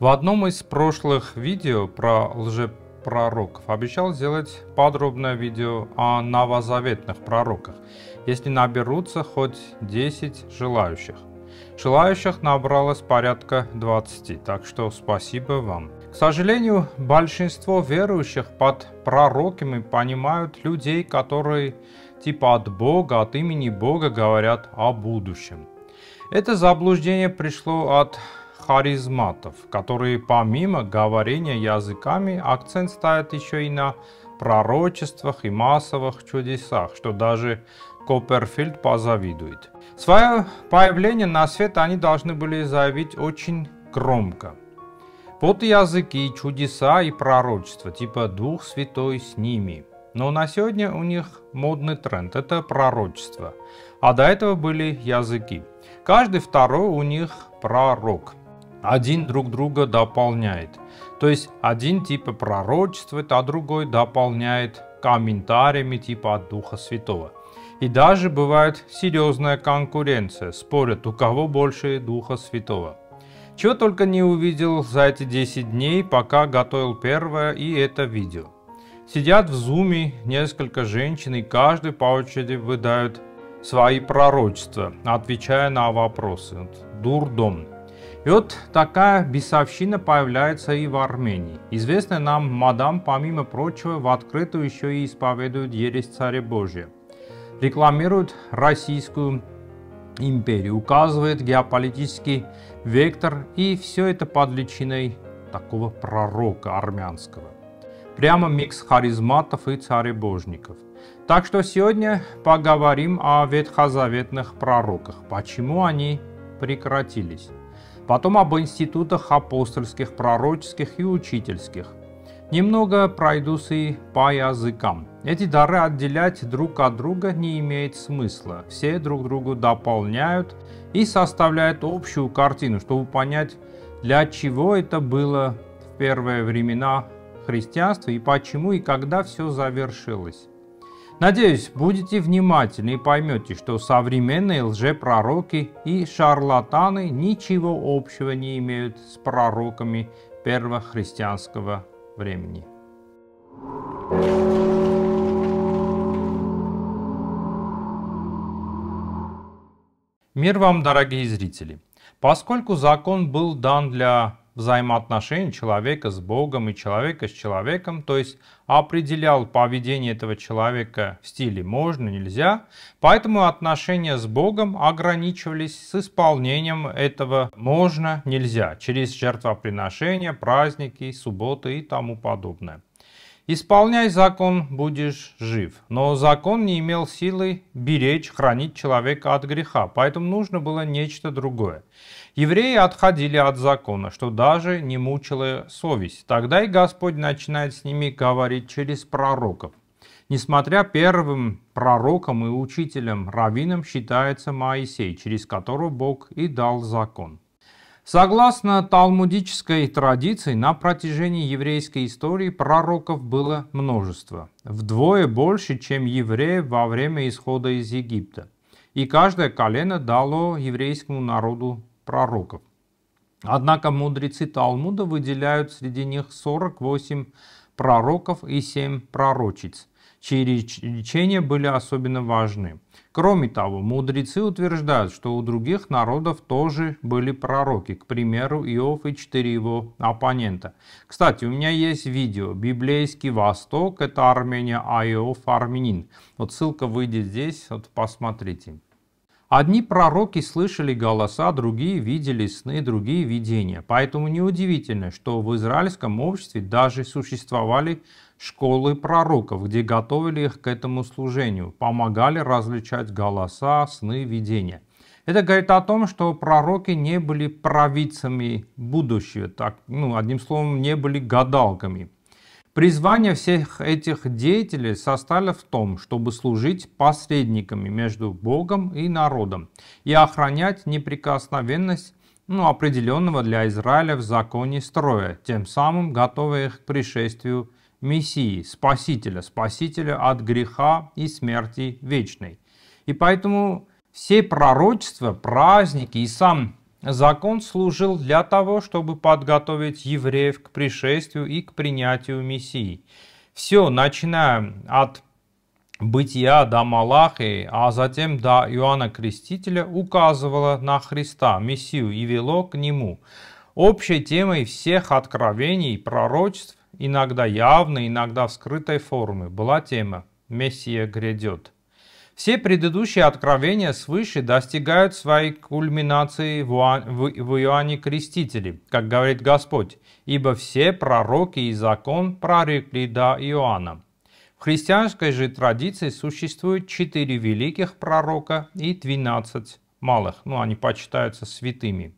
В одном из прошлых видео про лжепророков обещал сделать подробное видео о новозаветных пророках, если наберутся хоть 10 желающих. Желающих набралось порядка 20, так что спасибо вам. К сожалению, большинство верующих под пророками понимают людей, которые типа от Бога, от имени Бога говорят о будущем. Это заблуждение пришло от харизматов, которые помимо говорения языками, акцент ставят еще и на пророчествах и массовых чудесах, что даже Копперфильд позавидует. Свое появление на свет они должны были заявить очень громко. Вот языки, чудеса и пророчества, типа «Дух Святой с ними». Но на сегодня у них модный тренд – это пророчество. А до этого были языки. Каждый второй у них пророк один друг друга дополняет. То есть один типа пророчествует, а другой дополняет комментариями типа от Духа Святого. И даже бывает серьезная конкуренция, спорят, у кого больше Духа Святого. Чего только не увидел за эти 10 дней, пока готовил первое и это видео. Сидят в зуме несколько женщин и каждый по очереди выдают свои пророчества, отвечая на вопросы. Дурдом. И вот такая бесовщина появляется и в Армении. Известная нам мадам, помимо прочего, в открытую еще и исповедует ересь Царя Божия. Рекламирует российскую империю, указывает геополитический вектор, и все это под личиной такого пророка армянского. Прямо микс харизматов и царебожников. Так что сегодня поговорим о ветхозаветных пророках, почему они прекратились потом об институтах апостольских, пророческих и учительских. Немного пройдусь и по языкам. Эти дары отделять друг от друга не имеет смысла. Все друг другу дополняют и составляют общую картину, чтобы понять, для чего это было в первые времена христианства и почему и когда все завершилось. Надеюсь, будете внимательны и поймете, что современные лжепророки и шарлатаны ничего общего не имеют с пророками первохристианского времени. Мир вам, дорогие зрители! Поскольку закон был дан для взаимоотношений человека с Богом и человека с человеком, то есть определял поведение этого человека в стиле «можно», «нельзя», поэтому отношения с Богом ограничивались с исполнением этого «можно», «нельзя» через жертвоприношения, праздники, субботы и тому подобное. «Исполняй закон, будешь жив». Но закон не имел силы беречь, хранить человека от греха, поэтому нужно было нечто другое. Евреи отходили от закона, что даже не мучила совесть. Тогда и Господь начинает с ними говорить через пророков. Несмотря первым пророком и учителем раввином считается Моисей, через которого Бог и дал закон. Согласно талмудической традиции, на протяжении еврейской истории пророков было множество, вдвое больше, чем евреев во время исхода из Египта. И каждое колено дало еврейскому народу пророков. Однако мудрецы Талмуда выделяют среди них 48 пророков и 7 пророчиц, чьи речения были особенно важны. Кроме того, мудрецы утверждают, что у других народов тоже были пророки, к примеру, Иов и четыре его оппонента. Кстати, у меня есть видео «Библейский Восток – это Армения, а Иов – армянин». Вот ссылка выйдет здесь, вот посмотрите. Одни пророки слышали голоса, другие видели сны, другие видения. Поэтому неудивительно, что в израильском обществе даже существовали школы пророков, где готовили их к этому служению, помогали различать голоса, сны, видения. Это говорит о том, что пророки не были провидцами будущего, так, ну, одним словом, не были гадалками – Призвание всех этих деятелей состояло в том, чтобы служить посредниками между Богом и народом и охранять неприкосновенность ну, определенного для Израиля в законе строя, тем самым готовя их к пришествию Мессии, Спасителя, Спасителя от греха и смерти вечной. И поэтому все пророчества, праздники и сам Закон служил для того, чтобы подготовить евреев к пришествию и к принятию Мессии. Все, начиная от бытия до Малахии, а затем до Иоанна Крестителя, указывало на Христа, Мессию, и вело к Нему. Общей темой всех откровений, и пророчеств, иногда явной, иногда в скрытой форме, была тема «Мессия грядет». Все предыдущие откровения свыше достигают своей кульминации в Иоанне Крестителе, как говорит Господь, ибо все пророки и закон прорекли до Иоанна. В христианской же традиции существует четыре великих пророка и 12 малых, ну они почитаются святыми.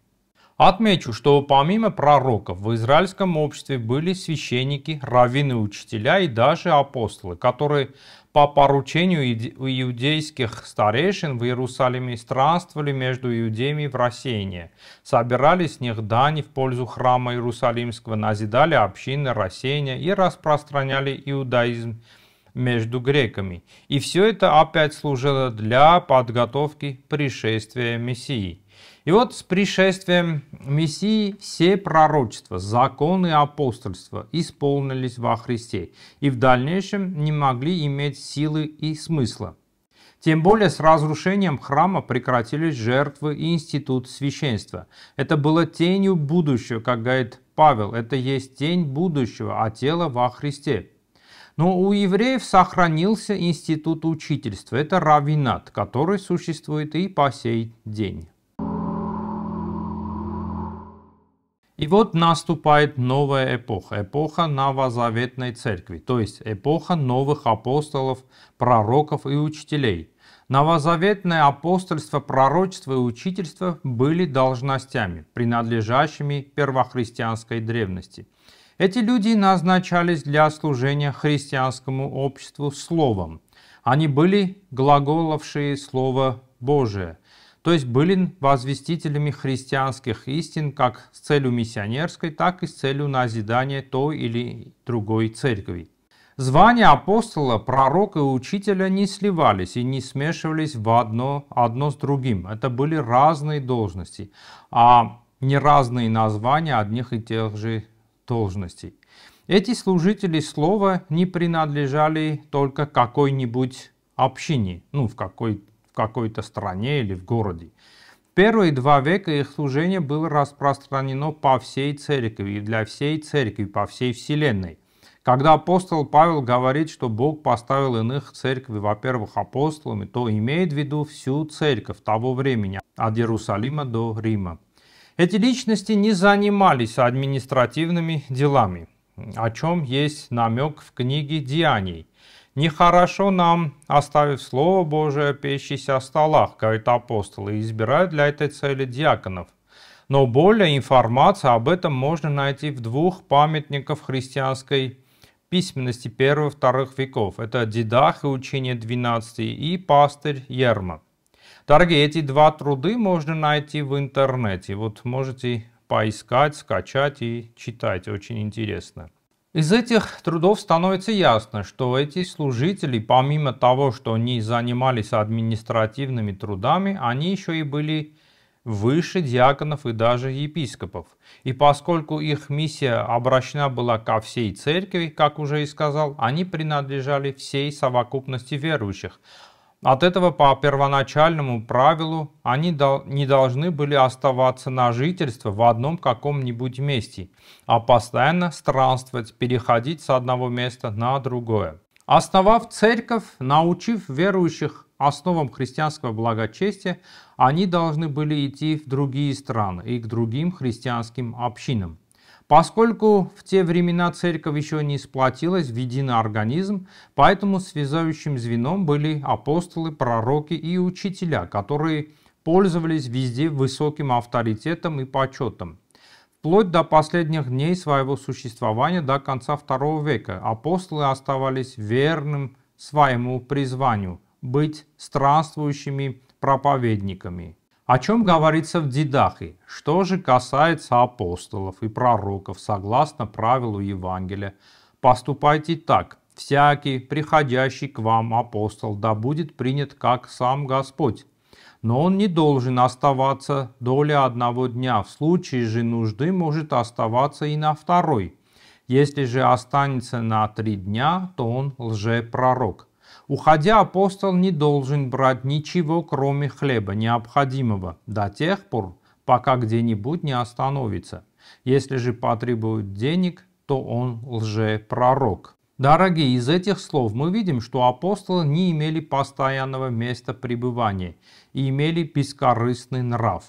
Отмечу, что помимо пророков в израильском обществе были священники, раввины, учителя и даже апостолы, которые по поручению иудейских старейшин в Иерусалиме странствовали между иудеями в рассеяние, собирали с них дани в пользу храма Иерусалимского, назидали общины рассеяния и распространяли иудаизм между греками. И все это опять служило для подготовки пришествия Мессии. И вот с пришествием Мессии все пророчества, законы и апостольства исполнились во Христе и в дальнейшем не могли иметь силы и смысла. Тем более с разрушением храма прекратились жертвы и институт священства. Это было тенью будущего, как говорит Павел, это есть тень будущего, а тело во Христе. Но у евреев сохранился институт учительства, это равинат, который существует и по сей день. И вот наступает новая эпоха, эпоха новозаветной церкви, то есть эпоха новых апостолов, пророков и учителей. Новозаветное апостольство, пророчество и учительство были должностями, принадлежащими первохристианской древности. Эти люди назначались для служения христианскому обществу словом. Они были глаголовшие Слово Божие – то есть были возвестителями христианских истин как с целью миссионерской, так и с целью назидания той или другой церкви. Звания апостола, пророка и учителя не сливались и не смешивались в одно, одно с другим. Это были разные должности, а не разные названия одних и тех же должностей. Эти служители слова не принадлежали только какой-нибудь общине, ну, в какой в какой-то стране или в городе. Первые два века их служение было распространено по всей церкви и для всей церкви, по всей вселенной. Когда апостол Павел говорит, что Бог поставил иных церкви, во-первых, апостолами, то имеет в виду всю церковь того времени, от Иерусалима до Рима. Эти личности не занимались административными делами, о чем есть намек в книге «Деяний». Нехорошо нам оставить Слово Божие, печься о столах, говорит апостол, и избирает для этой цели диаконов. Но более информации об этом можно найти в двух памятниках христианской письменности первых-вторых веков. Это Дидах и учение 12 и пастырь Ермак. Дорогие, эти два труды можно найти в интернете. Вот можете поискать, скачать и читать. Очень интересно. Из этих трудов становится ясно, что эти служители, помимо того, что они занимались административными трудами, они еще и были выше диаконов и даже епископов. И поскольку их миссия обращена была ко всей церкви, как уже и сказал, они принадлежали всей совокупности верующих, от этого по первоначальному правилу они не должны были оставаться на жительство в одном каком-нибудь месте, а постоянно странствовать, переходить с одного места на другое. Основав церковь, научив верующих основам христианского благочестия, они должны были идти в другие страны и к другим христианским общинам. Поскольку в те времена церковь еще не сплотилась в единый организм, поэтому связующим звеном были апостолы, пророки и учителя, которые пользовались везде высоким авторитетом и почетом. Вплоть до последних дней своего существования до конца второго века апостолы оставались верным своему призванию – быть странствующими проповедниками – о чем говорится в Дидахе? Что же касается апостолов и пророков, согласно правилу Евангелия, поступайте так. Всякий, приходящий к вам апостол, да будет принят как сам Господь. Но он не должен оставаться доля одного дня, в случае же нужды может оставаться и на второй. Если же останется на три дня, то он лжепророк. Уходя, апостол не должен брать ничего, кроме хлеба необходимого, до тех пор, пока где-нибудь не остановится. Если же потребует денег, то он лжепророк. Дорогие, из этих слов мы видим, что апостолы не имели постоянного места пребывания и имели бескорыстный нрав.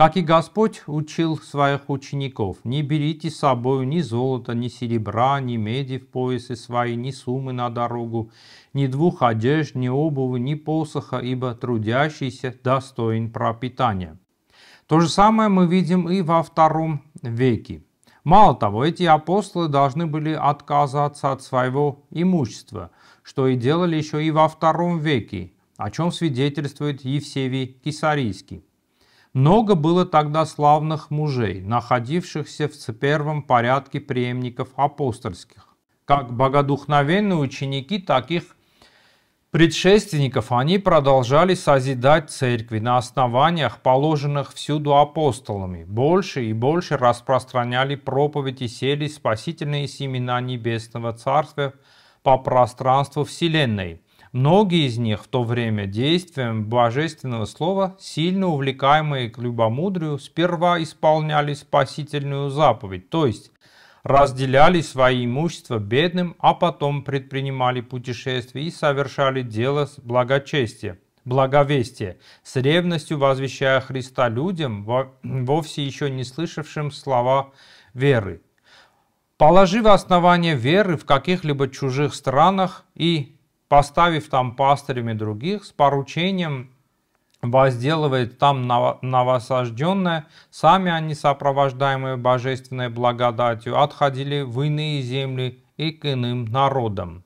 Как и Господь учил своих учеников, не берите с собой ни золота, ни серебра, ни меди в поясы свои, ни суммы на дорогу, ни двух одежд, ни обуви, ни посоха, ибо трудящийся достоин пропитания. То же самое мы видим и во втором веке. Мало того, эти апостолы должны были отказаться от своего имущества, что и делали еще и во втором веке, о чем свидетельствует Евсевий Кисарийский. Много было тогда славных мужей, находившихся в первом порядке преемников апостольских. Как богодухновенные ученики таких предшественников они продолжали созидать церкви на основаниях, положенных всюду апостолами, больше и больше распространяли проповедь и сели спасительные семена Небесного Царства по пространству Вселенной – Многие из них в то время действием Божественного Слова, сильно увлекаемые к любомудрию, сперва исполняли спасительную заповедь, то есть разделяли свои имущества бедным, а потом предпринимали путешествия и совершали дело с благочестием благовестие, с ревностью возвещая Христа людям, вовсе еще не слышавшим слова веры. Положив основание веры в каких-либо чужих странах и поставив там пастырями других с поручением возделывает там новосожденное, сами они, сопровождаемые божественной благодатью, отходили в иные земли и к иным народам.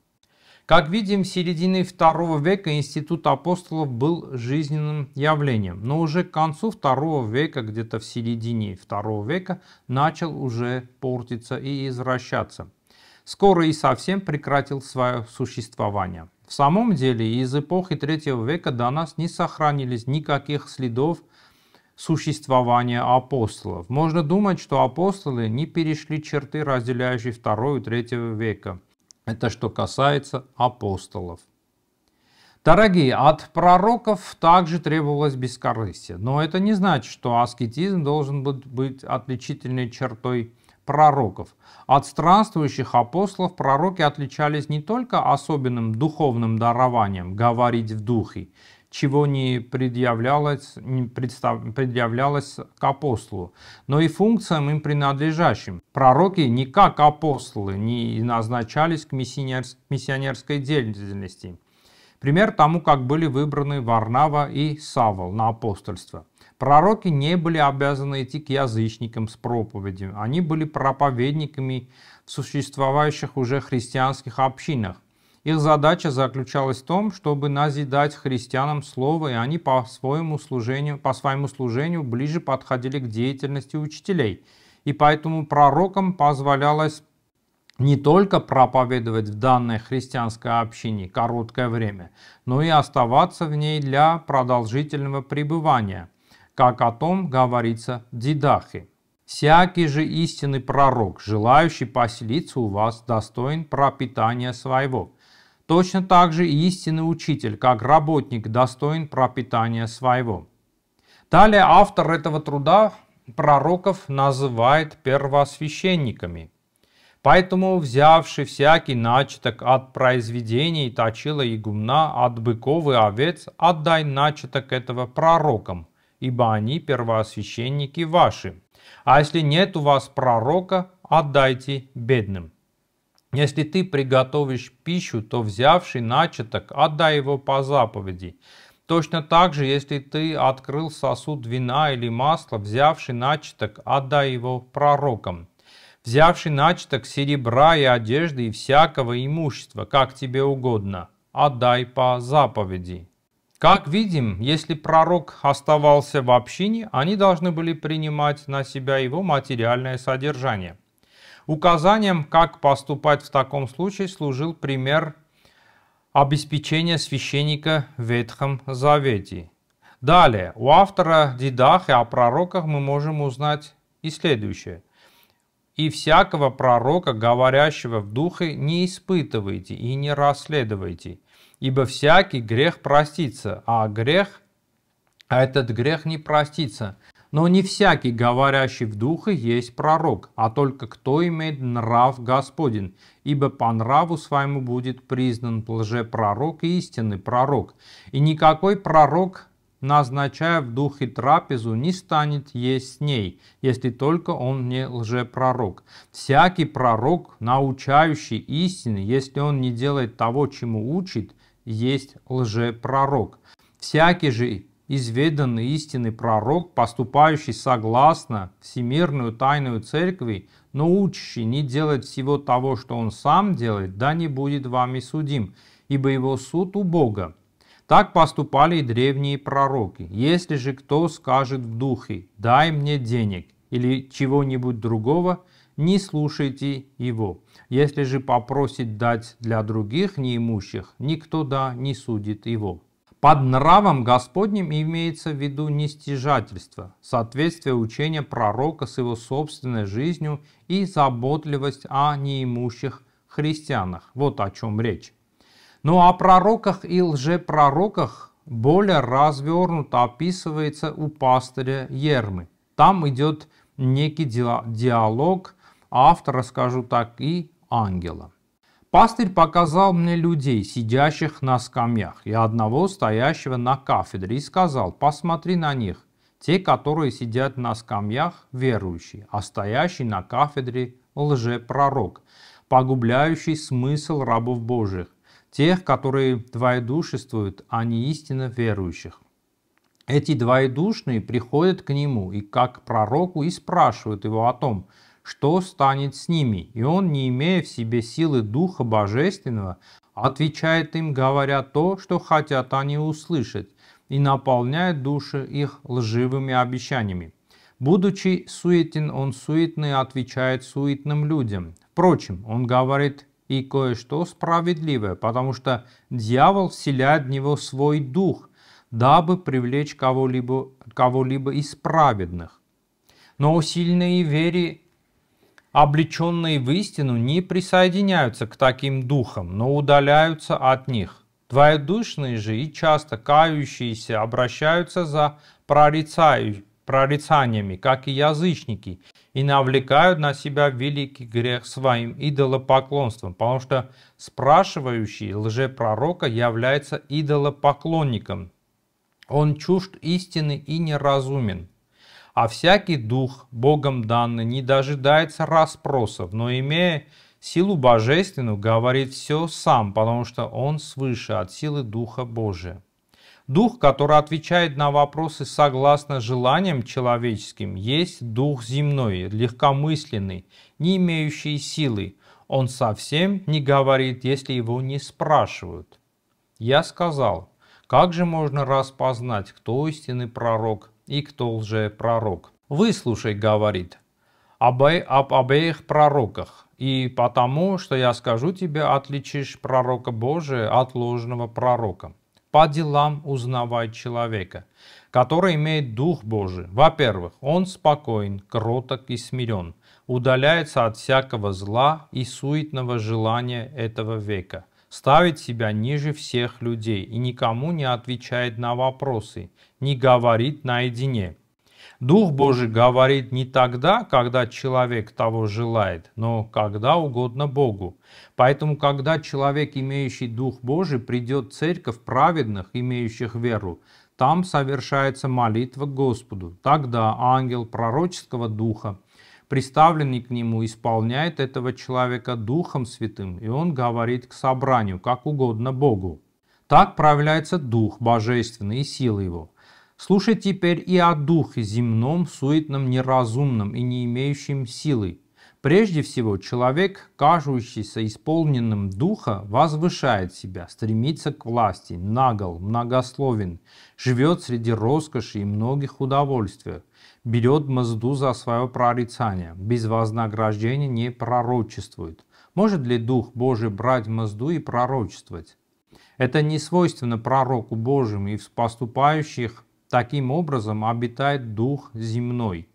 Как видим, в середине второго века институт апостолов был жизненным явлением, но уже к концу второго века, где-то в середине второго века, начал уже портиться и извращаться. Скоро и совсем прекратил свое существование. В самом деле из эпохи третьего века до нас не сохранились никаких следов существования апостолов. Можно думать, что апостолы не перешли черты, разделяющие второй и третьего века. Это что касается апостолов. Дорогие, от пророков также требовалось бескорыстие, но это не значит, что аскетизм должен быть отличительной чертой пророков. От странствующих апостолов пророки отличались не только особенным духовным дарованием говорить в духе, чего не предъявлялось, не представ, предъявлялось к апостолу, но и функциям им принадлежащим. Пророки не как апостолы не назначались к, миссионерс, миссионерской деятельности. Пример тому, как были выбраны Варнава и Савол на апостольство – Пророки не были обязаны идти к язычникам с проповедью. Они были проповедниками в существовавших уже христианских общинах. Их задача заключалась в том, чтобы назидать христианам слово, и они по своему служению, по своему служению ближе подходили к деятельности учителей. И поэтому пророкам позволялось не только проповедовать в данной христианской общине короткое время, но и оставаться в ней для продолжительного пребывания – как о том говорится Дидахе. «Всякий же истинный пророк, желающий поселиться у вас, достоин пропитания своего». Точно так же и истинный учитель, как работник, достоин пропитания своего. Далее автор этого труда пророков называет первосвященниками. Поэтому, взявший всякий начаток от произведений Точила и Гумна, от быков и овец, отдай начаток этого пророкам, ибо они первосвященники ваши. А если нет у вас пророка, отдайте бедным. Если ты приготовишь пищу, то взявший начаток, отдай его по заповеди. Точно так же, если ты открыл сосуд вина или масла, взявший начаток, отдай его пророкам. Взявший начаток серебра и одежды и всякого имущества, как тебе угодно, отдай по заповеди. Как видим, если пророк оставался в общине, они должны были принимать на себя его материальное содержание. Указанием, как поступать в таком случае, служил пример обеспечения священника в Ветхом Завете. Далее, у автора Дидахи о пророках мы можем узнать и следующее. «И всякого пророка, говорящего в духе, не испытывайте и не расследуйте, ибо всякий грех простится, а грех, а этот грех не простится. Но не всякий, говорящий в духе, есть пророк, а только кто имеет нрав Господен, ибо по нраву своему будет признан лжепророк и истинный пророк. И никакой пророк, назначая в духе трапезу, не станет есть с ней, если только он не лжепророк. Всякий пророк, научающий истины, если он не делает того, чему учит, есть лжепророк. Всякий же изведанный истинный пророк, поступающий согласно всемирную тайную церкви, но учащий не делать всего того, что он сам делает, да не будет вами судим, ибо его суд у Бога. Так поступали и древние пророки. Если же кто скажет в духе «дай мне денег» или чего-нибудь другого – не слушайте его. Если же попросит дать для других неимущих, никто да не судит его. Под нравом Господним имеется в виду нестяжательство, соответствие учения пророка с его собственной жизнью и заботливость о неимущих христианах. Вот о чем речь. Но о пророках и лжепророках более развернуто описывается у пастыря Ермы. Там идет некий диалог автора, скажу так, и ангела. Пастырь показал мне людей, сидящих на скамьях, и одного, стоящего на кафедре, и сказал, посмотри на них, те, которые сидят на скамьях, верующие, а стоящий на кафедре лжепророк, погубляющий смысл рабов Божьих, тех, которые двоедушествуют, а не истинно верующих. Эти двоедушные приходят к нему и как к пророку и спрашивают его о том, что станет с ними. И он, не имея в себе силы Духа Божественного, отвечает им, говоря то, что хотят они услышать, и наполняет души их лживыми обещаниями. Будучи суетен, он суетный отвечает суетным людям. Впрочем, он говорит и кое-что справедливое, потому что дьявол вселяет в него свой дух, дабы привлечь кого-либо кого, из праведных. Но сильные вере облеченные в истину, не присоединяются к таким духам, но удаляются от них. Двоедушные же и часто кающиеся обращаются за прорицаю, прорицаниями, как и язычники, и навлекают на себя великий грех своим идолопоклонством, потому что спрашивающий лжепророка является идолопоклонником. Он чужд истины и неразумен. А всякий дух, Богом данный, не дожидается расспросов, но имея силу божественную, говорит все сам, потому что он свыше от силы Духа Божия. Дух, который отвечает на вопросы согласно желаниям человеческим, есть дух земной, легкомысленный, не имеющий силы. Он совсем не говорит, если его не спрашивают. Я сказал, как же можно распознать, кто истинный пророк, и кто лжепророк. «Выслушай», — говорит, «обе, «об обеих пророках, и потому, что я скажу тебе, отличишь пророка Божия от ложного пророка. По делам узнавай человека, который имеет Дух Божий. Во-первых, он спокоен, кроток и смирен, удаляется от всякого зла и суетного желания этого века» ставит себя ниже всех людей и никому не отвечает на вопросы, не говорит наедине. Дух Божий говорит не тогда, когда человек того желает, но когда угодно Богу. Поэтому, когда человек, имеющий Дух Божий, придет в церковь праведных, имеющих веру, там совершается молитва Господу. Тогда ангел пророческого духа представленный к нему исполняет этого человека Духом Святым, и он говорит к собранию, как угодно Богу. Так проявляется Дух Божественный и сила его. Слушай теперь и о Духе земном, суетном, неразумном и не имеющем силы. Прежде всего, человек, кажущийся исполненным Духа, возвышает себя, стремится к власти, нагол, многословен, живет среди роскоши и многих удовольствий берет мзду за свое прорицание, без вознаграждения не пророчествует. Может ли Дух Божий брать мзду и пророчествовать? Это не свойственно пророку Божьему, и в поступающих таким образом обитает Дух земной.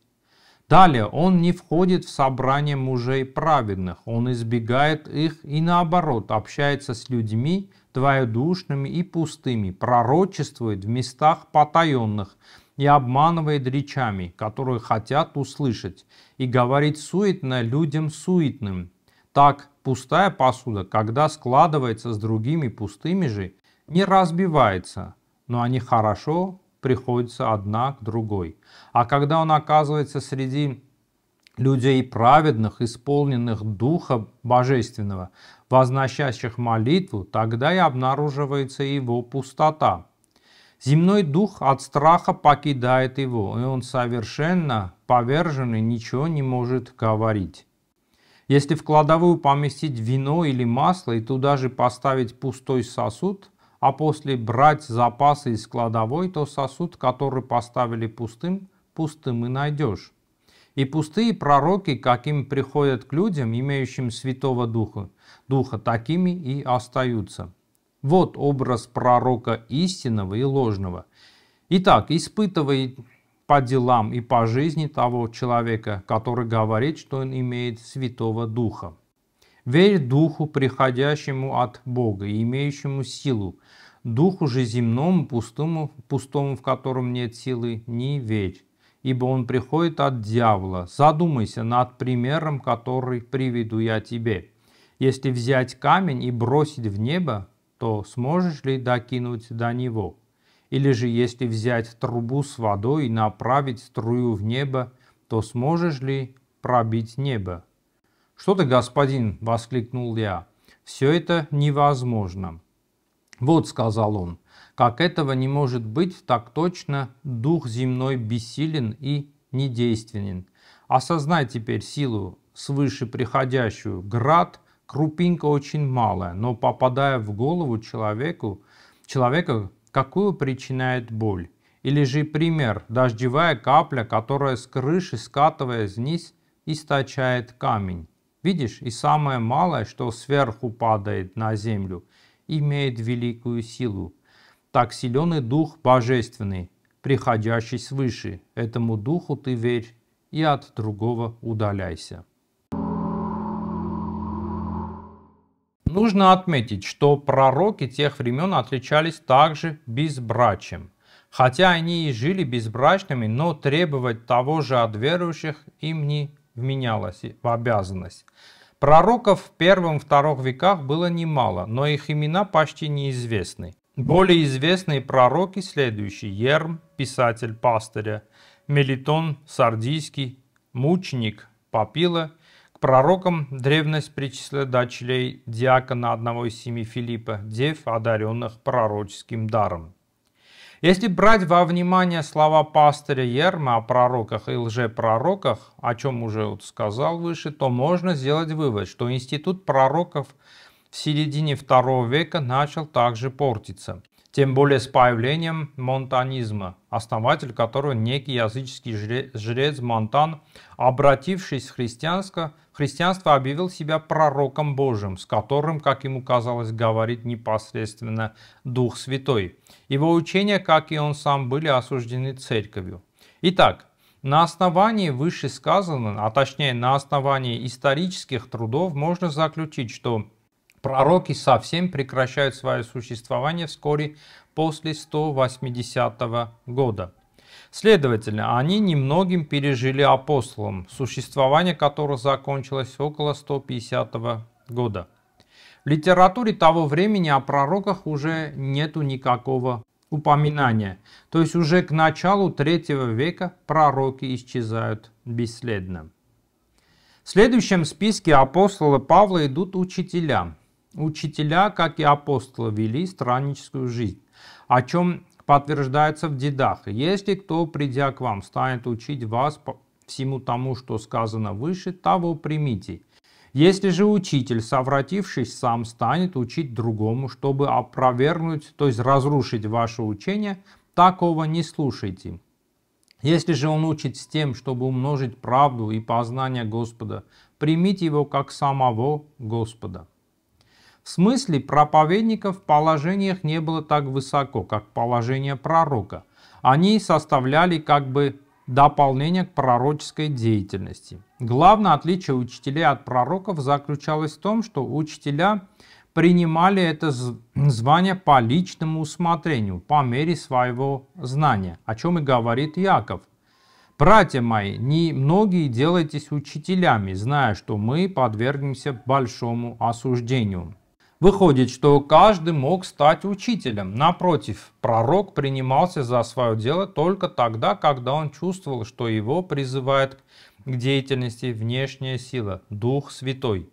Далее, он не входит в собрание мужей праведных, он избегает их и наоборот общается с людьми твоедушными и пустыми, пророчествует в местах потаенных – и обманывает речами, которые хотят услышать, и говорит суетно людям суетным. Так, пустая посуда, когда складывается с другими пустыми же, не разбивается, но они хорошо приходятся одна к другой. А когда он оказывается среди людей праведных, исполненных Духа Божественного, возносящих молитву, тогда и обнаруживается его пустота. Земной дух от страха покидает его, и он совершенно повержен и ничего не может говорить. Если в кладовую поместить вино или масло и туда же поставить пустой сосуд, а после брать запасы из кладовой, то сосуд, который поставили пустым, пустым и найдешь. И пустые пророки, каким приходят к людям, имеющим Святого Духа, Духа такими и остаются. Вот образ пророка истинного и ложного. Итак, испытывай по делам и по жизни того человека, который говорит, что он имеет Святого Духа. Верь Духу, приходящему от Бога и имеющему силу. Духу же земному, пустому, пустому, в котором нет силы, не верь, ибо он приходит от дьявола. Задумайся над примером, который приведу я тебе. Если взять камень и бросить в небо, то сможешь ли докинуть до него? Или же если взять трубу с водой и направить струю в небо, то сможешь ли пробить небо? «Что ты, господин!» — воскликнул я. «Все это невозможно!» «Вот», — сказал он, — «как этого не может быть, так точно дух земной бессилен и недейственен. Осознай теперь силу свыше приходящую, град, крупинка очень малая, но попадая в голову человеку, человека, какую причиняет боль. Или же пример, дождевая капля, которая с крыши, скатываясь вниз, источает камень. Видишь, и самое малое, что сверху падает на землю, имеет великую силу. Так силен и дух божественный, приходящий свыше. Этому духу ты верь и от другого удаляйся. Нужно отметить, что пророки тех времен отличались также безбрачием. Хотя они и жили безбрачными, но требовать того же от верующих им не вменялось в обязанность. Пророков в первом-втором веках было немало, но их имена почти неизвестны. Более известные пророки следующие – Ерм, писатель пастыря, Мелитон, Сардийский, Мученик, Папила пророкам древность причисляла дочерей диакона одного из семи Филиппа, дев, одаренных пророческим даром. Если брать во внимание слова пастыря Ерма о пророках и лжепророках, о чем уже вот сказал выше, то можно сделать вывод, что институт пророков в середине второго века начал также портиться тем более с появлением монтанизма, основатель которого некий языческий жрец Монтан, обратившись в христианство, христианство объявил себя пророком Божьим, с которым, как ему казалось, говорит непосредственно Дух Святой. Его учения, как и он сам, были осуждены церковью. Итак, на основании вышесказанного, а точнее на основании исторических трудов, можно заключить, что Пророки совсем прекращают свое существование вскоре после 180 года. Следовательно, они немногим пережили апостолом, существование которого закончилось около 150 года. В литературе того времени о пророках уже нету никакого упоминания. То есть уже к началу третьего века пророки исчезают бесследно. В следующем списке апостола Павла идут учителя, Учителя, как и апостолы, вели странническую жизнь, о чем подтверждается в дедах. Если кто, придя к вам, станет учить вас всему тому, что сказано выше, того примите. Если же учитель, совратившись, сам станет учить другому, чтобы опровергнуть, то есть разрушить ваше учение, такого не слушайте. Если же он учит с тем, чтобы умножить правду и познание Господа, примите его как самого Господа. В смысле проповедников в положениях не было так высоко, как положение пророка. Они составляли как бы дополнение к пророческой деятельности. Главное отличие учителей от пророков заключалось в том, что учителя принимали это звание по личному усмотрению, по мере своего знания, о чем и говорит Яков. «Братья мои, не многие делайтесь учителями, зная, что мы подвергнемся большому осуждению». Выходит, что каждый мог стать учителем. Напротив, пророк принимался за свое дело только тогда, когда он чувствовал, что его призывает к деятельности внешняя сила, Дух Святой.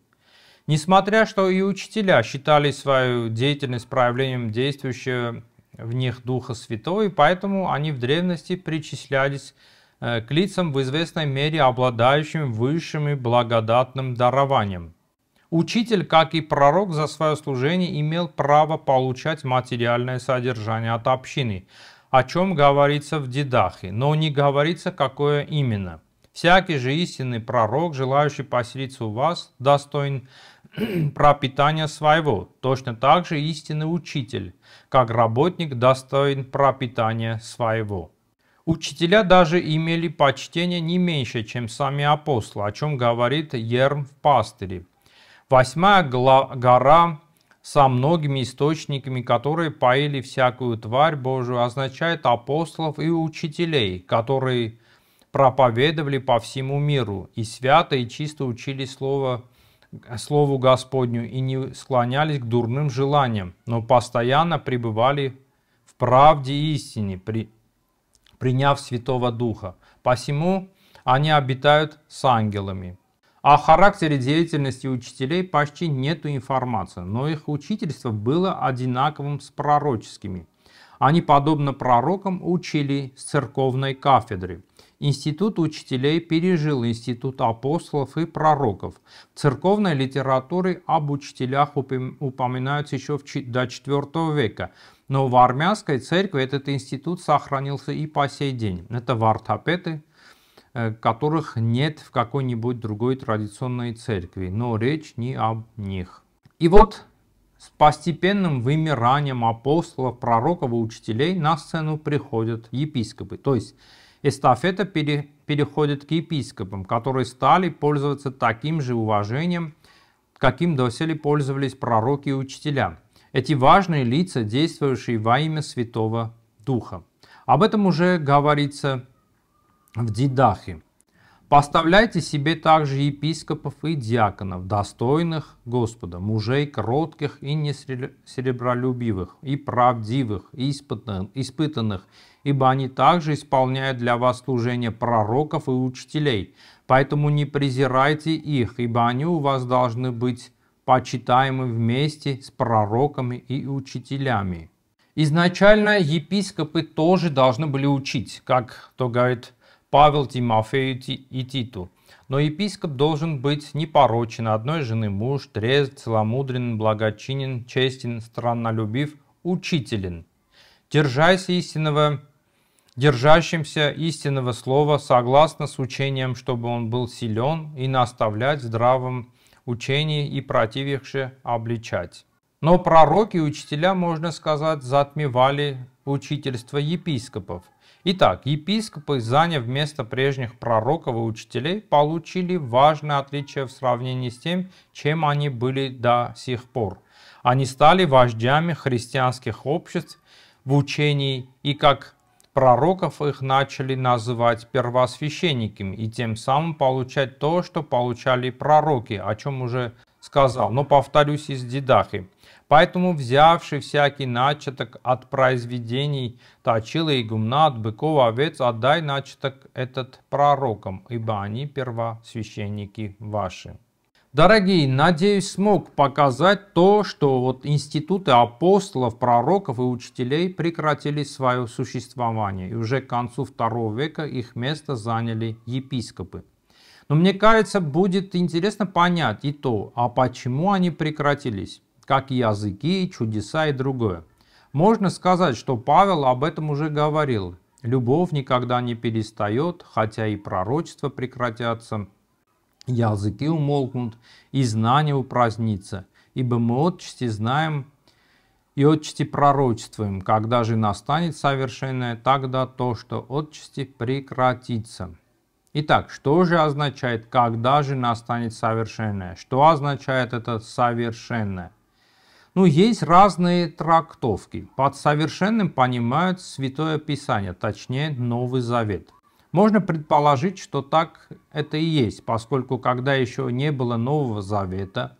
Несмотря что и учителя считали свою деятельность проявлением действующего в них Духа Святого, и поэтому они в древности причислялись э, к лицам в известной мере обладающим высшим и благодатным дарованием. Учитель, как и пророк, за свое служение имел право получать материальное содержание от общины, о чем говорится в Дедахе, но не говорится, какое именно. Всякий же истинный пророк, желающий поселиться у вас, достоин пропитания своего, точно так же истинный учитель, как работник достоин пропитания своего. Учителя даже имели почтение не меньше, чем сами апостолы, о чем говорит Ерм в пастыре – Восьмая гора со многими источниками, которые поили всякую тварь Божию, означает апостолов и учителей, которые проповедовали по всему миру, и свято и чисто учили слово, Слову Господню, и не склонялись к дурным желаниям, но постоянно пребывали в правде и истине, при, приняв Святого Духа. Посему они обитают с ангелами. О характере деятельности учителей почти нет информации, но их учительство было одинаковым с пророческими. Они, подобно пророкам, учили с церковной кафедры. Институт учителей пережил институт апостолов и пророков. В церковной литературе об учителях упоминаются еще до IV века, но в армянской церкви этот институт сохранился и по сей день. Это вартапеты – Э, которых нет в какой-нибудь другой традиционной церкви, но речь не об них. И вот с постепенным вымиранием апостолов, пророков и учителей на сцену приходят епископы. То есть эстафета пере, переходит к епископам, которые стали пользоваться таким же уважением, каким доселе пользовались пророки и учителя. Эти важные лица, действующие во имя Святого Духа. Об этом уже говорится в Дидахе. Поставляйте себе также епископов и диаконов, достойных Господа, мужей кротких и не серебролюбивых и правдивых, и испытанных, ибо они также исполняют для вас служение пророков и учителей. Поэтому не презирайте их, ибо они у вас должны быть почитаемы вместе с пророками и учителями. Изначально епископы тоже должны были учить, как то говорит Павел, Тимофею и Титу. Но епископ должен быть непорочен, одной жены муж, трезв, целомудрен, благочинен, честен, страннолюбив, учителен. Держайся истинного, держащимся истинного слова согласно с учением, чтобы он был силен и наставлять в здравом учении и противихше обличать. Но пророки и учителя, можно сказать, затмевали учительство епископов – Итак, епископы, заняв место прежних пророков и учителей, получили важное отличие в сравнении с тем, чем они были до сих пор. Они стали вождями христианских обществ в учении и как пророков их начали называть первосвященниками и тем самым получать то, что получали пророки, о чем уже сказал, но повторюсь из Дидахи. Поэтому, взявший всякий начаток от произведений точила и Гумна, от быков, овец, отдай начаток этот пророкам, ибо они первосвященники ваши. Дорогие, надеюсь, смог показать то, что вот институты апостолов, пророков и учителей прекратили свое существование, и уже к концу второго века их место заняли епископы. Но мне кажется, будет интересно понять и то, а почему они прекратились как языки, чудеса и другое. Можно сказать, что Павел об этом уже говорил. Любовь никогда не перестает, хотя и пророчества прекратятся, языки умолкнут, и знание упразднится. Ибо мы отчасти знаем и отчасти пророчествуем, когда же настанет совершенное, тогда то, что отчасти прекратится. Итак, что же означает, когда же настанет совершенное? Что означает это совершенное? Ну, есть разные трактовки. Под совершенным понимают Святое Писание, точнее Новый Завет. Можно предположить, что так это и есть, поскольку когда еще не было Нового Завета,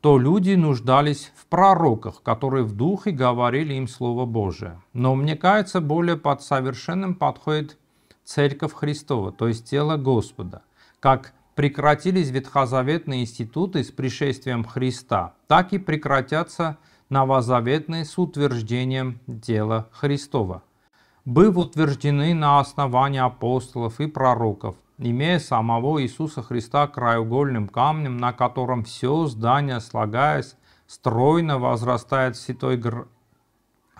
то люди нуждались в пророках, которые в духе говорили им Слово Божие. Но, мне кажется, более под совершенным подходит Церковь Христова, то есть тело Господа, как прекратились ветхозаветные институты с пришествием Христа, так и прекратятся новозаветные с утверждением дела Христова, быв утверждены на основании апостолов и пророков, имея самого Иисуса Христа краеугольным камнем, на котором все здание, слагаясь, стройно возрастает в святой гр...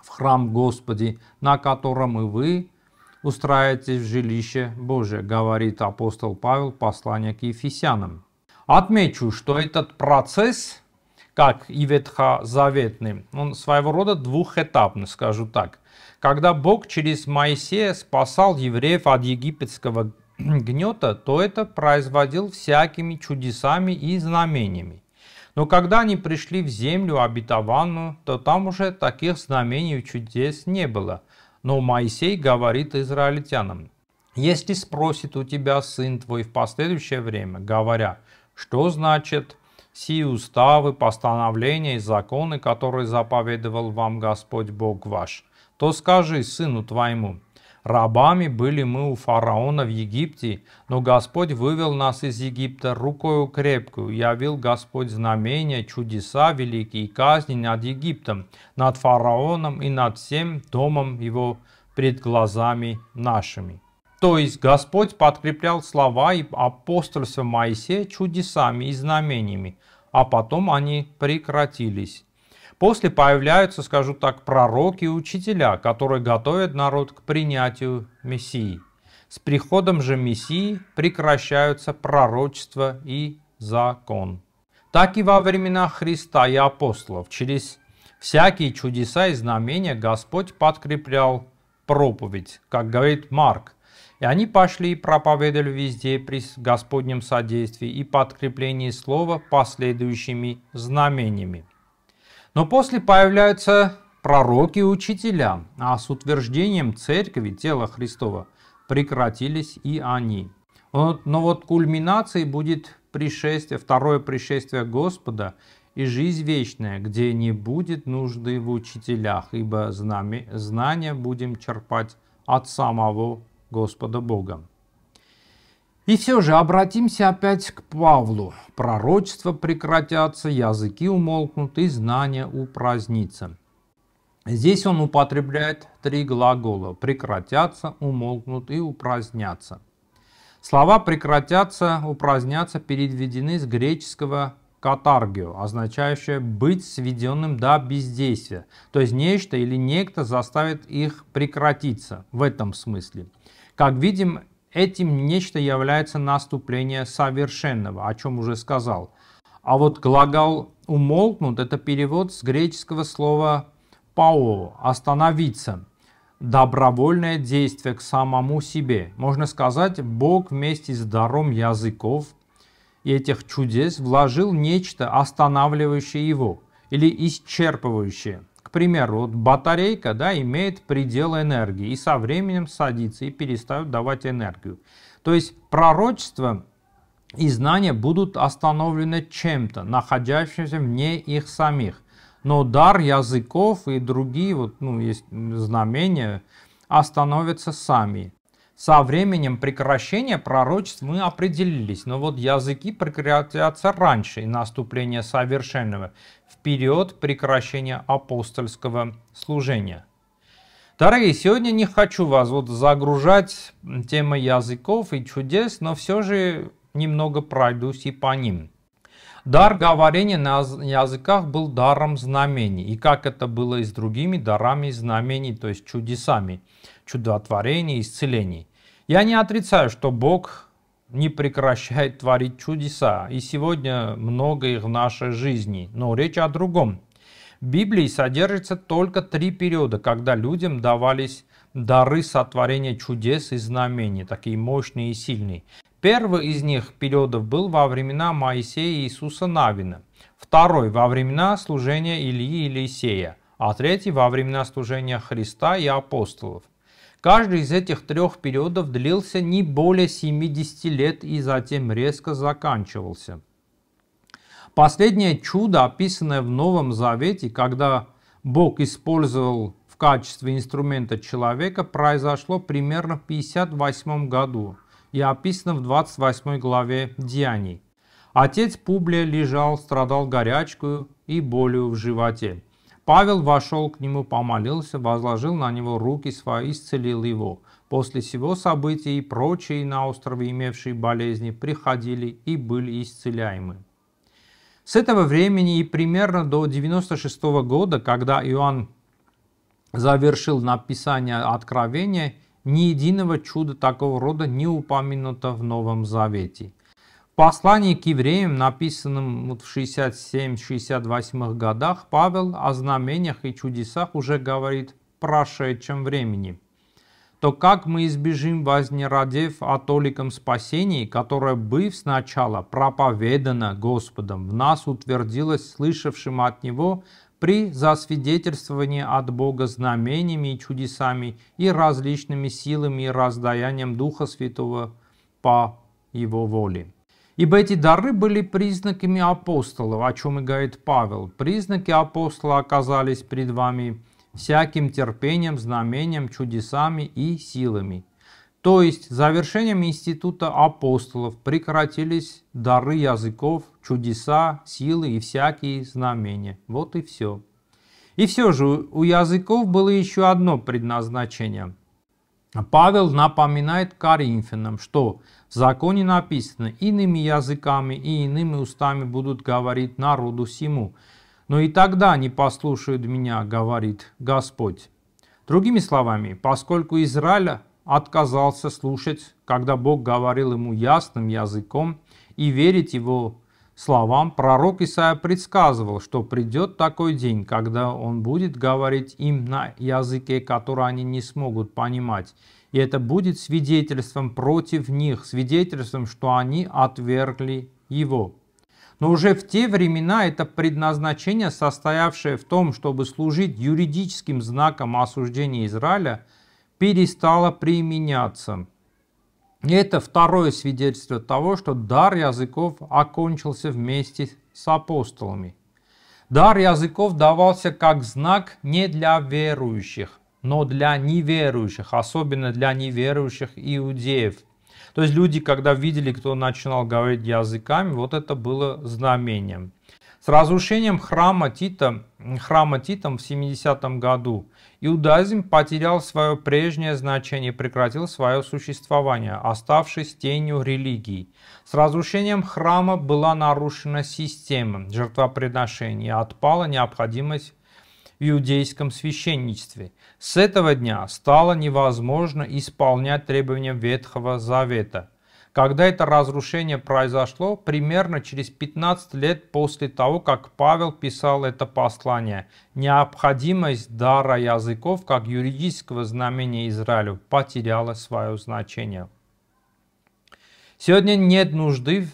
в храм Господи, на котором и вы, устраивайтесь в жилище Божие, говорит апостол Павел, в послании к Ефесянам. Отмечу, что этот процесс, как и ветхозаветный, он своего рода двухэтапный, скажу так. Когда Бог через Моисея спасал евреев от египетского гнета, то это производил всякими чудесами и знамениями. Но когда они пришли в землю обетованную, то там уже таких знамений и чудес не было – но Моисей говорит израильтянам, если спросит у тебя сын твой в последующее время, говоря, что значит «Си уставы, постановления и законы, которые заповедовал вам Господь Бог ваш», то скажи сыну твоему, Рабами были мы у фараона в Египте, но Господь вывел нас из Египта рукою крепкую, явил Господь знамения, чудеса великие, и казни над Египтом, над фараоном и над всем домом его пред глазами нашими». То есть Господь подкреплял слова и апостольство Моисея чудесами и знамениями, а потом они прекратились. После появляются, скажу так, пророки и учителя, которые готовят народ к принятию Мессии. С приходом же Мессии прекращаются пророчество и закон. Так и во времена Христа и апостолов через всякие чудеса и знамения Господь подкреплял проповедь, как говорит Марк. И они пошли и проповедовали везде при Господнем содействии и подкреплении слова последующими знамениями. Но после появляются пророки и учителя, а с утверждением церкви тела Христова прекратились и они. Но вот кульминацией будет пришествие, второе пришествие Господа и жизнь вечная, где не будет нужды в учителях, ибо знания будем черпать от самого Господа Бога. И все же обратимся опять к Павлу. Пророчества прекратятся, языки умолкнут и знания упразднится. Здесь он употребляет три глагола – прекратятся, умолкнут и упразднятся. Слова «прекратятся», «упразднятся» переведены с греческого катаргио, означающее «быть сведенным до бездействия», то есть нечто или некто заставит их прекратиться в этом смысле. Как видим, Этим нечто является наступление совершенного, о чем уже сказал. А вот глагол «умолкнут» – это перевод с греческого слова «пао» – «остановиться». Добровольное действие к самому себе. Можно сказать, Бог вместе с даром языков и этих чудес вложил нечто, останавливающее его или исчерпывающее – примеру, вот батарейка да, имеет предел энергии и со временем садится и перестает давать энергию. То есть пророчество и знания будут остановлены чем-то, находящимся вне их самих. Но дар языков и другие вот, ну, есть знамения остановятся сами. Со временем прекращения пророчеств мы определились, но вот языки прекратятся раньше и наступления совершенного, в период прекращения апостольского служения. Дорогие, сегодня не хочу вас вот загружать темы языков и чудес, но все же немного пройдусь и по ним. Дар говорения на языках был даром знамений, и как это было и с другими дарами знамений, то есть чудесами, чудотворений, исцелений. Я не отрицаю, что Бог не прекращает творить чудеса, и сегодня много их в нашей жизни, но речь о другом. В Библии содержится только три периода, когда людям давались дары сотворения чудес и знамений, такие мощные и сильные. Первый из них периодов был во времена Моисея и Иисуса Навина, второй – во времена служения Ильи и Елисея, а третий – во времена служения Христа и апостолов. Каждый из этих трех периодов длился не более 70 лет и затем резко заканчивался. Последнее чудо, описанное в Новом Завете, когда Бог использовал в качестве инструмента человека, произошло примерно в 58 году и описано в 28 главе Деяний. Отец Публия лежал, страдал горячкою и болью в животе. Павел вошел к нему, помолился, возложил на него руки свои, исцелил его. После всего события и прочие на острове, имевшие болезни, приходили и были исцеляемы. С этого времени и примерно до 96 -го года, когда Иоанн завершил написание Откровения, ни единого чуда такого рода не упомянуто в Новом Завете – послании к евреям, написанном вот в 67-68 годах, Павел о знамениях и чудесах уже говорит прошедшем времени. То как мы избежим возни о толиком спасении, которое, быв сначала проповедано Господом, в нас утвердилось слышавшим от Него при засвидетельствовании от Бога знамениями и чудесами и различными силами и раздаянием Духа Святого по Его воле. Ибо эти дары были признаками апостолов, о чем и говорит Павел. Признаки апостола оказались пред вами всяким терпением, знамением, чудесами и силами. То есть завершением института апостолов прекратились дары языков, чудеса, силы и всякие знамения. Вот и все. И все же у языков было еще одно предназначение. Павел напоминает Коринфянам, что в законе написано, иными языками и иными устами будут говорить народу всему, но и тогда не послушают меня, говорит Господь. Другими словами, поскольку Израиль отказался слушать, когда Бог говорил ему ясным языком, и верить его словам, пророк Исаия предсказывал, что придет такой день, когда он будет говорить им на языке, который они не смогут понимать, и это будет свидетельством против них, свидетельством, что они отвергли его. Но уже в те времена это предназначение, состоявшее в том, чтобы служить юридическим знаком осуждения Израиля, перестало применяться. И это второе свидетельство того, что дар языков окончился вместе с апостолами. Дар языков давался как знак не для верующих, но для неверующих, особенно для неверующих иудеев. То есть люди, когда видели, кто начинал говорить языками, вот это было знамением. С разрушением храма Тита, храма Титом в 70 году иудаизм потерял свое прежнее значение, прекратил свое существование, оставшись тенью религии. С разрушением храма была нарушена система жертвоприношения, отпала необходимость в иудейском священничестве. С этого дня стало невозможно исполнять требования Ветхого Завета. Когда это разрушение произошло, примерно через 15 лет после того, как Павел писал это послание, необходимость дара языков как юридического знамения Израилю потеряла свое значение. Сегодня нет нужды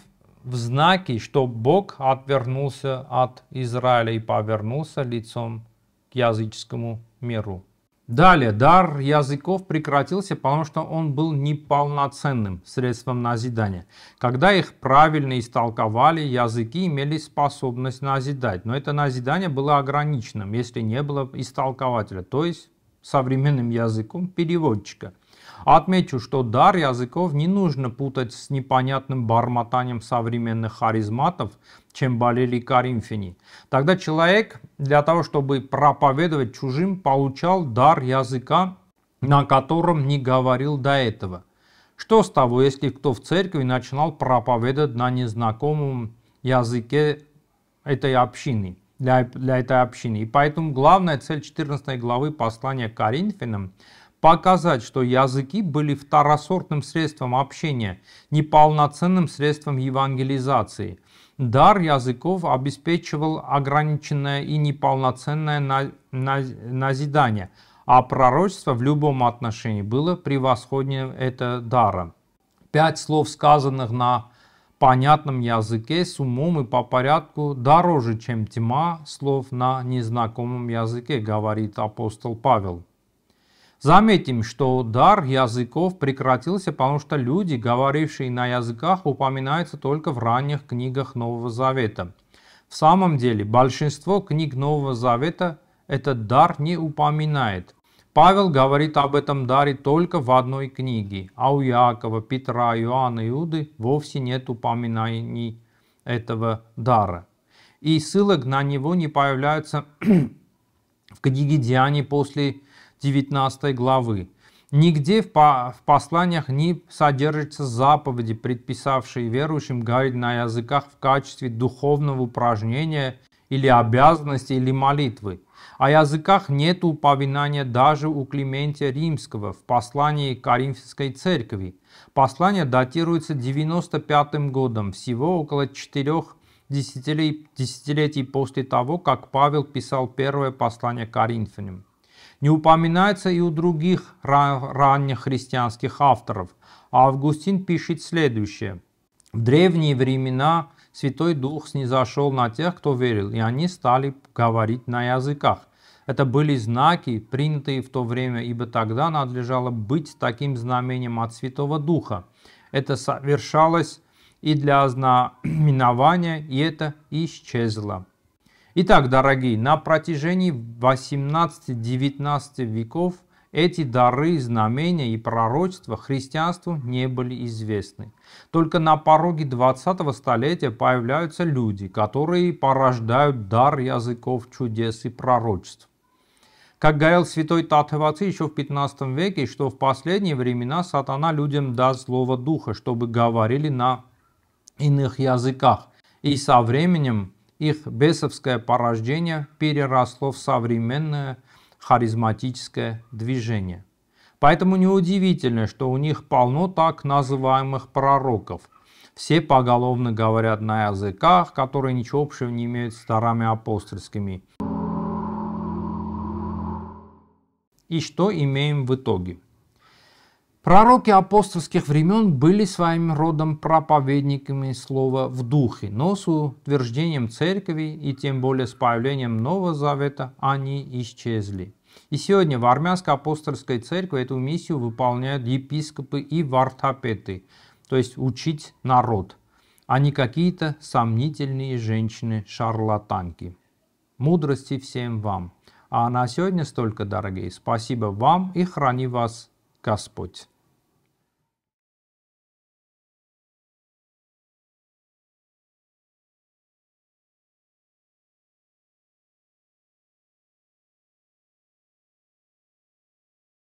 в знаке, что Бог отвернулся от Израиля и повернулся лицом к языческому миру. Далее, дар языков прекратился, потому что он был неполноценным средством назидания. Когда их правильно истолковали, языки имели способность назидать, но это назидание было ограниченным, если не было истолкователя, то есть современным языком переводчика – Отмечу, что дар языков не нужно путать с непонятным бормотанием современных харизматов, чем болели коринфяне. Тогда человек для того, чтобы проповедовать чужим, получал дар языка, на котором не говорил до этого. Что с того, если кто в церкви начинал проповедовать на незнакомом языке этой общины, для, для этой общины. И поэтому главная цель 14 главы послания Коринфянам – показать, что языки были второсортным средством общения, неполноценным средством евангелизации. Дар языков обеспечивал ограниченное и неполноценное назидание, а пророчество в любом отношении было превосходнее это дара. Пять слов, сказанных на понятном языке, с умом и по порядку, дороже, чем тьма слов на незнакомом языке, говорит апостол Павел. Заметим, что дар языков прекратился, потому что люди, говорившие на языках, упоминаются только в ранних книгах Нового Завета. В самом деле, большинство книг Нового Завета этот дар не упоминает. Павел говорит об этом даре только в одной книге, а у Иакова, Петра, Иоанна, и Иуды вовсе нет упоминаний этого дара. И ссылок на него не появляются в книге Диане после 19 главы. Нигде в посланиях не содержатся заповеди, предписавшие верующим говорить на языках в качестве духовного упражнения или обязанности или молитвы. О языках нет упоминания даже у Климентия Римского в послании к Коринфской церкви. Послание датируется 95 годом, всего около четырех десятилетий после того, как Павел писал первое послание Коринфянам не упоминается и у других ранних христианских авторов. А Августин пишет следующее. В древние времена Святой Дух снизошел на тех, кто верил, и они стали говорить на языках. Это были знаки, принятые в то время, ибо тогда надлежало быть таким знамением от Святого Духа. Это совершалось и для знаменования, и это исчезло. Итак, дорогие, на протяжении 18-19 веков эти дары, знамения и пророчества христианству не были известны. Только на пороге 20 столетия появляются люди, которые порождают дар языков, чудес и пророчеств. Как говорил святой Татхаваци еще в 15 веке, что в последние времена сатана людям даст слово духа, чтобы говорили на иных языках. И со временем их бесовское порождение переросло в современное харизматическое движение. Поэтому неудивительно, что у них полно так называемых пророков. Все поголовно говорят на языках, которые ничего общего не имеют с дарами апостольскими. И что имеем в итоге? Пророки апостольских времен были своим родом проповедниками слова в духе, но с утверждением церкви и тем более с появлением Нового Завета они исчезли. И сегодня в армянской апостольской церкви эту миссию выполняют епископы и вартапеты, то есть учить народ, а не какие-то сомнительные женщины-шарлатанки. Мудрости всем вам! А на сегодня столько, дорогие. Спасибо вам и храни вас Господь.